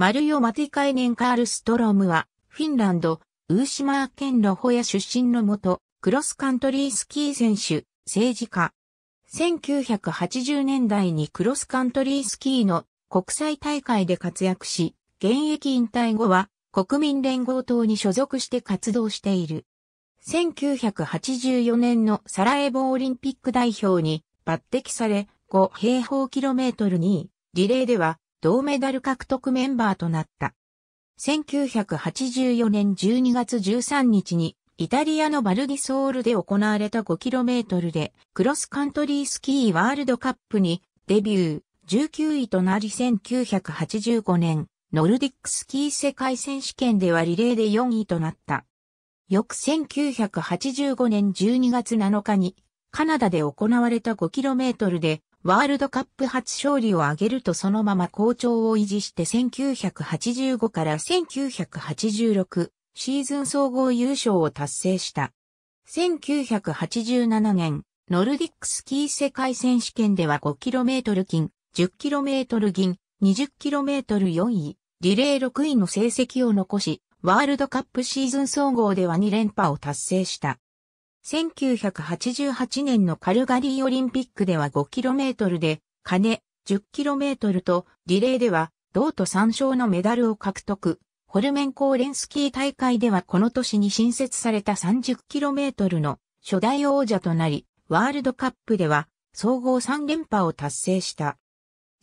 マルヨ・マティカイネン・カールストロームは、フィンランド、ウーシマー県ロホヤ出身の元、クロスカントリースキー選手、政治家。1980年代にクロスカントリースキーの国際大会で活躍し、現役引退後は国民連合党に所属して活動している。1984年のサラエボオリンピック代表に抜擢され、5平方キロメートルにリレーでは銅メダル獲得メンバーとなった。1984年12月13日にイタリアのバルディソールで行われた 5km でクロスカントリースキーワールドカップにデビュー19位となり1985年ノルディックスキー世界選手権ではリレーで4位となった。翌1985年12月7日にカナダで行われた 5km でワールドカップ初勝利を挙げるとそのまま好調を維持して1985から1986シーズン総合優勝を達成した。1987年、ノルディックスキー世界選手権では 5km 金、10km 銀、20km4 位、リレー6位の成績を残し、ワールドカップシーズン総合では2連覇を達成した。1988年のカルガリーオリンピックでは 5km で、金、10km と、リレーでは、銅と3勝のメダルを獲得。ホルメンコーレンスキー大会ではこの年に新設された 30km の初代王者となり、ワールドカップでは総合3連覇を達成した。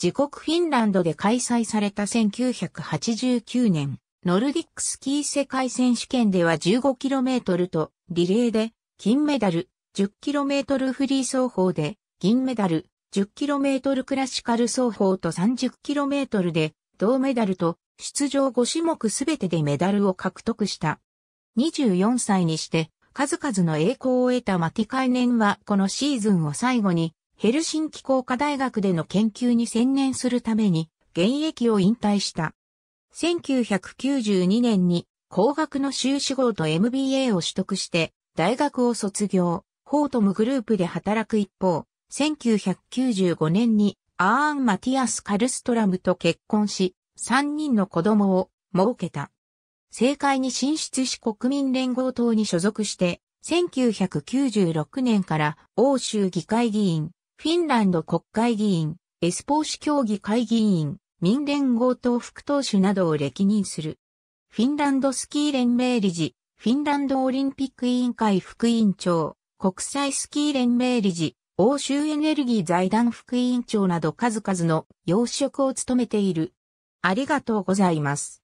自国フィンランドで開催された1989年、ノルディックスキー世界選手権では 15km とリレーで金メダル、10km フリー走法で、銀メダル、10km クラシカル走法と 30km で、銅メダルと、出場5種目すべてでメダルを獲得した。24歳にして、数々の栄光を得たマティカイネンはこのシーズンを最後に、ヘルシンキ工科大学での研究に専念するために、現役を引退した。1992年に工学の修士号と MBA を取得して、大学を卒業、フォートムグループで働く一方、1995年にアーン・マティアス・カルストラムと結婚し、3人の子供を設けた。政界に進出し国民連合党に所属して、1996年から欧州議会議員、フィンランド国会議員、エスポーシ協議会議員、民連合党副党首などを歴任する。フィンランドスキー連盟理事、フィンランドオリンピック委員会副委員長、国際スキー連盟理事、欧州エネルギー財団副委員長など数々の要職を務めている。ありがとうございます。